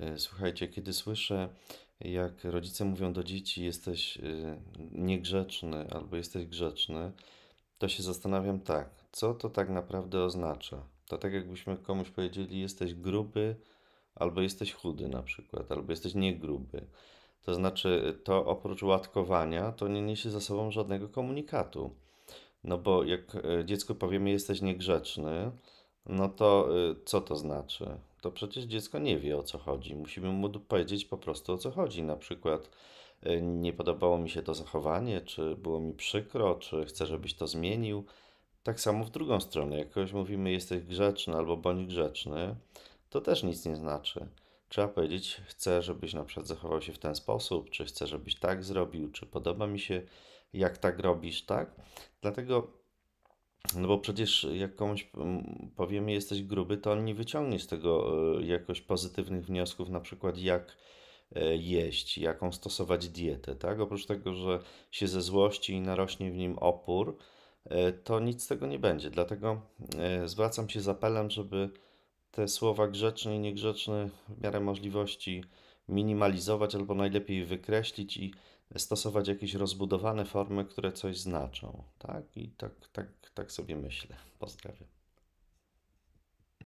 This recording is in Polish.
E, słuchajcie, kiedy słyszę, jak rodzice mówią do dzieci, jesteś e, niegrzeczny albo jesteś grzeczny, to się zastanawiam tak, co to tak naprawdę oznacza. To tak jakbyśmy komuś powiedzieli, jesteś gruby albo jesteś chudy na przykład, albo jesteś niegruby. To znaczy, to oprócz łatkowania, to nie niesie za sobą żadnego komunikatu. No bo jak e, dziecku powiemy, jesteś niegrzeczny, no to y, co to znaczy? To przecież dziecko nie wie o co chodzi. Musimy mu powiedzieć po prostu o co chodzi. Na przykład y, nie podobało mi się to zachowanie, czy było mi przykro, czy chcę, żebyś to zmienił. Tak samo w drugą stronę, jak mówimy jesteś grzeczny albo bądź grzeczny, to też nic nie znaczy. Trzeba powiedzieć, chcę, żebyś na przykład zachował się w ten sposób, czy chcę, żebyś tak zrobił, czy podoba mi się, jak tak robisz, tak? Dlatego no bo przecież jak komuś mm, powiemy, jesteś gruby, to on nie wyciągnie z tego e, jakoś pozytywnych wniosków, na przykład jak e, jeść, jaką stosować dietę, tak? Oprócz tego, że się ze złości i narośnie w nim opór, e, to nic z tego nie będzie. Dlatego zwracam się z apelem, żeby te słowa grzeczne i niegrzeczne w miarę możliwości minimalizować albo najlepiej wykreślić i stosować jakieś rozbudowane formy, które coś znaczą. Tak? I tak, tak, tak sobie myślę. Pozdrawiam.